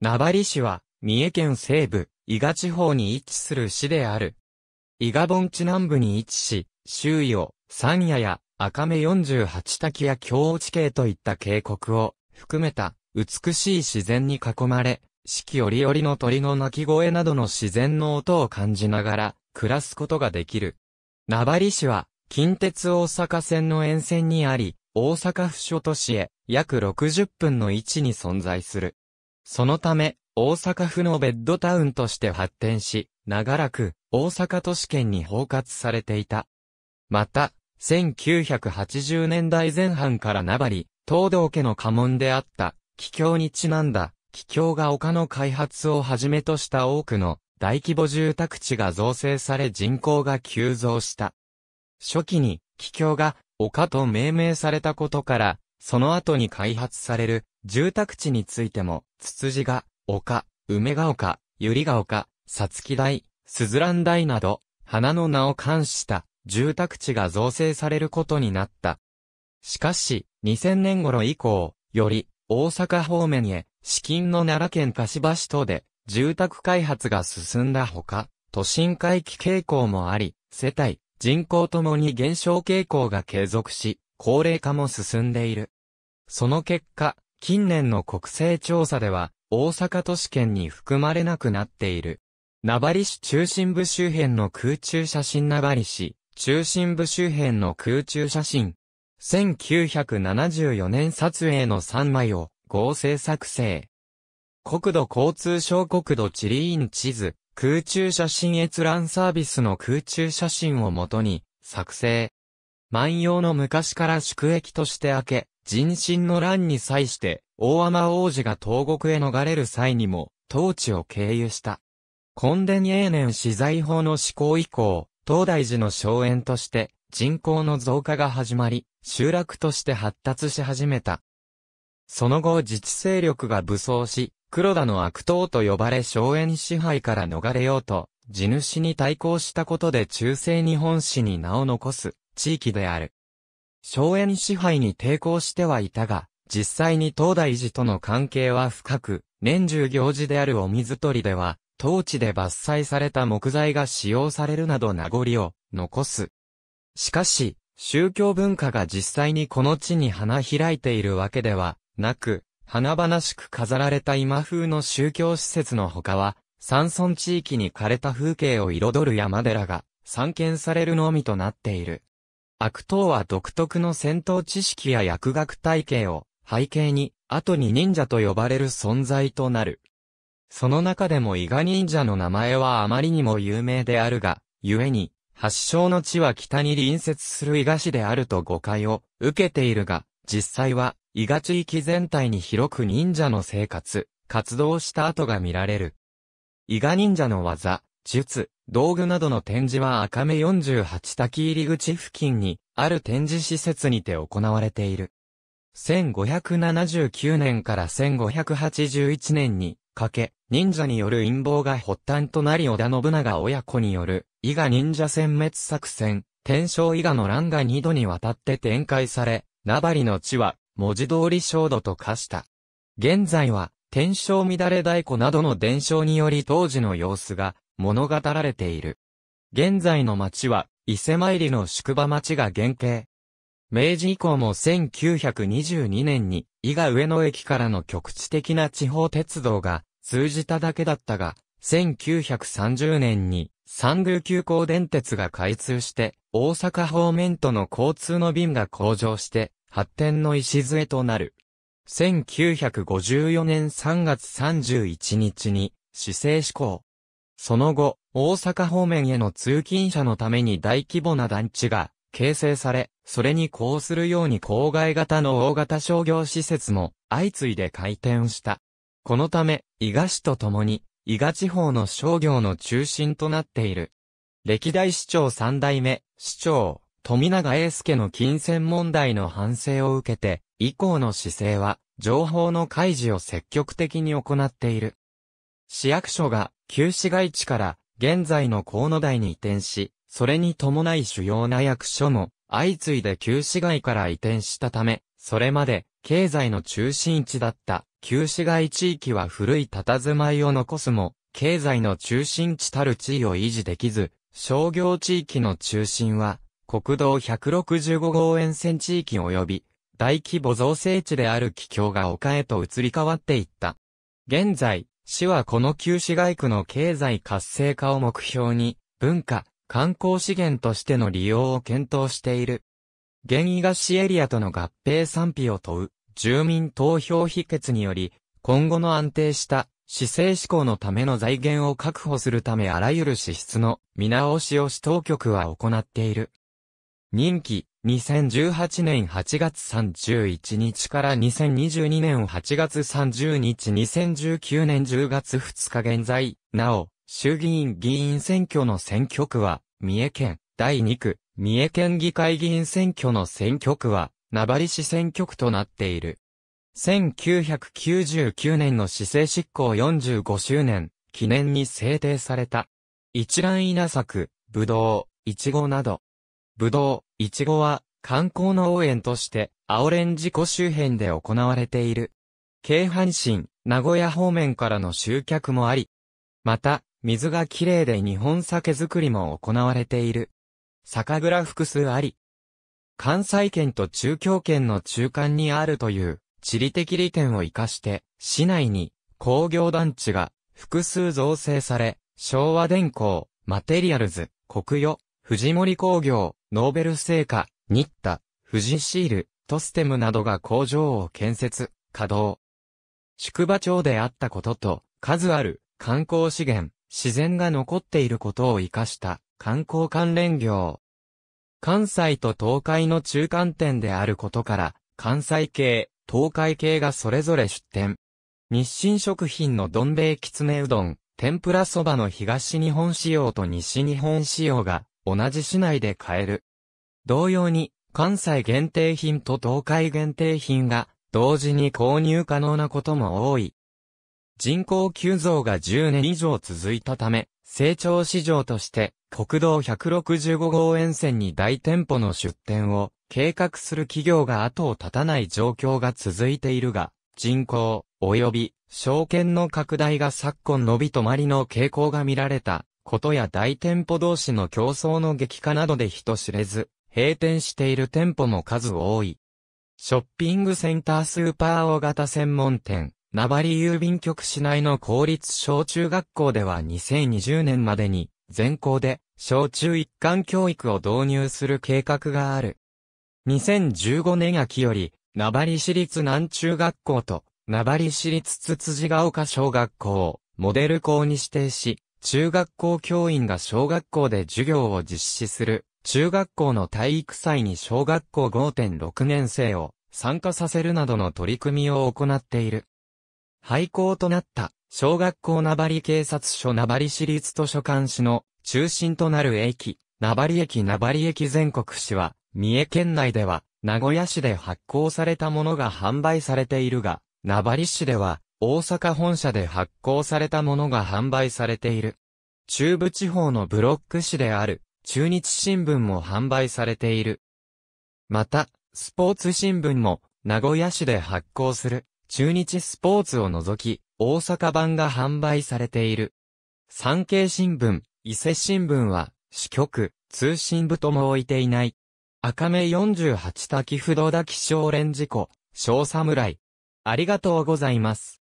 名張市は、三重県西部、伊賀地方に位置する市である。伊賀盆地南部に位置し、周囲を、山野や、赤目48滝や京地形といった渓谷を、含めた、美しい自然に囲まれ、四季折々の鳥の鳴き声などの自然の音を感じながら、暮らすことができる。名張市は、近鉄大阪線の沿線にあり、大阪府諸都市へ約60分の位置に存在する。そのため、大阪府のベッドタウンとして発展し、長らく大阪都市圏に包括されていた。また、1980年代前半から名張、東道家の家紋であった、気境にちなんだ、気境が丘の開発をはじめとした多くの大規模住宅地が造成され人口が急増した。初期に、気境が丘と命名されたことから、その後に開発される住宅地についても、つつじが、丘、梅が丘、ゆりが丘、さつき台、すずらん台など、花の名を冠した住宅地が造成されることになった。しかし、2000年頃以降、より大阪方面へ、資金の奈良県柏市等で、住宅開発が進んだほか、都心回帰傾向もあり、世帯、人口ともに減少傾向が継続し、高齢化も進んでいる。その結果、近年の国勢調査では、大阪都市圏に含まれなくなっている。名張市中心部周辺の空中写真名張市、中心部周辺の空中写真。1974年撮影の3枚を合成作成。国土交通省国土地理院地図、空中写真閲覧サービスの空中写真をもとに作成。万葉の昔から宿駅として明け、人心の乱に際して、大天王子が東国へ逃れる際にも、当地を経由した。根伝永年資材法の施行以降、東大寺の荘園として、人口の増加が始まり、集落として発達し始めた。その後自治勢力が武装し、黒田の悪党と呼ばれ荘園支配から逃れようと、地主に対抗したことで中世日本史に名を残す地域である。荘園支配に抵抗してはいたが、実際に東大寺との関係は深く、年中行事であるお水取りでは、当地で伐採された木材が使用されるなど名残を残す。しかし、宗教文化が実際にこの地に花開いているわけではなく、華々しく飾られた今風の宗教施設の他は、山村地域に枯れた風景を彩る山寺が散見されるのみとなっている。悪党は独特の戦闘知識や薬学体系を背景に、後に忍者と呼ばれる存在となる。その中でも伊賀忍者の名前はあまりにも有名であるが、故に、発祥の地は北に隣接する伊賀市であると誤解を受けているが、実際は伊賀地域全体に広く忍者の生活、活動した跡が見られる。伊賀忍者の技、術、道具などの展示は赤目48滝入口付近にある展示施設にて行われている。1579年から1581年にかけ、忍者による陰謀が発端となり織田信長親子による伊賀忍者殲滅作戦、天正伊賀の乱が二度にわたって展開され、名張の地は文字通り焦土と化した。現在は天正乱れ太鼓などの伝承により当時の様子が物語られている。現在の町は、伊勢参りの宿場町が原型。明治以降も1922年に、伊賀上野駅からの局地的な地方鉄道が通じただけだったが、1930年に三宮急行電鉄が開通して、大阪方面との交通の便が向上して、発展の礎となる。1954年3月31日に、市政施行。その後、大阪方面への通勤者のために大規模な団地が形成され、それにこうするように郊外型の大型商業施設も相次いで開店した。このため、伊賀市と共に、伊賀地方の商業の中心となっている。歴代市長三代目、市長、富永英介の金銭問題の反省を受けて、以降の姿勢は、情報の開示を積極的に行っている。市役所が旧市街地から現在の河野台に移転し、それに伴い主要な役所も相次いで旧市街から移転したため、それまで経済の中心地だった旧市街地域は古い佇まいを残すも、経済の中心地たる地位を維持できず、商業地域の中心は国道165号沿線地域及び大規模造成地である気境が丘へと移り変わっていった。現在、市はこの旧市街区の経済活性化を目標に、文化、観光資源としての利用を検討している。現伊賀市エリアとの合併賛否を問う、住民投票否決により、今後の安定した市政志向のための財源を確保するためあらゆる支出の見直しを市当局は行っている。任期2018年8月31日から2022年8月30日2019年10月2日現在、なお、衆議院議員選挙の選挙区は、三重県、第2区、三重県議会議員選挙の選挙区は、名張市選挙区となっている。1999年の市政執行45周年、記念に制定された。一覧稲作、ぶどう、いちごなど、ぶどう、いちごは、観光農園として、青レンジ湖周辺で行われている。京阪神、名古屋方面からの集客もあり、また、水がきれいで日本酒造りも行われている。酒蔵複数あり、関西圏と中京圏の中間にあるという地理的利点を活かして、市内に工業団地が複数造成され、昭和電工、マテリアルズ、国与、藤森工業、ノーベル聖火、ニッタ、富士シール、トステムなどが工場を建設、稼働。宿場町であったことと、数ある観光資源、自然が残っていることを活かした観光関連業。関西と東海の中間点であることから、関西系、東海系がそれぞれ出店。日清食品のどん兵衛きつねうどん、天ぷらそばの東日本仕様と西日本仕様が同じ市内で買える。同様に、関西限定品と東海限定品が同時に購入可能なことも多い。人口急増が10年以上続いたため、成長市場として国道165号沿線に大店舗の出店を計画する企業が後を絶たない状況が続いているが、人口及び証券の拡大が昨今伸び止まりの傾向が見られたことや大店舗同士の競争の激化などで人知れず、閉店している店舗も数多い。ショッピングセンタースーパー大型専門店、名張郵便局市内の公立小中学校では2020年までに、全校で小中一貫教育を導入する計画がある。2015年秋より、名張市立南中学校と、名張市立つつじが丘小学校をモデル校に指定し、中学校教員が小学校で授業を実施する、中学校の体育祭に小学校5.6年生を参加させるなどの取り組みを行っている。廃校となった、小学校名張警察署名張市立図書館市の中心となる駅、名張駅名張駅全国市は、三重県内では、名古屋市で発行されたものが販売されているが、名張市では、大阪本社で発行されたものが販売されている。中部地方のブロック紙である、中日新聞も販売されている。また、スポーツ新聞も、名古屋市で発行する、中日スポーツを除き、大阪版が販売されている。産経新聞、伊勢新聞は、支局、通信部とも置いていない。赤目48滝不動滝少連事故、小侍。ありがとうございます。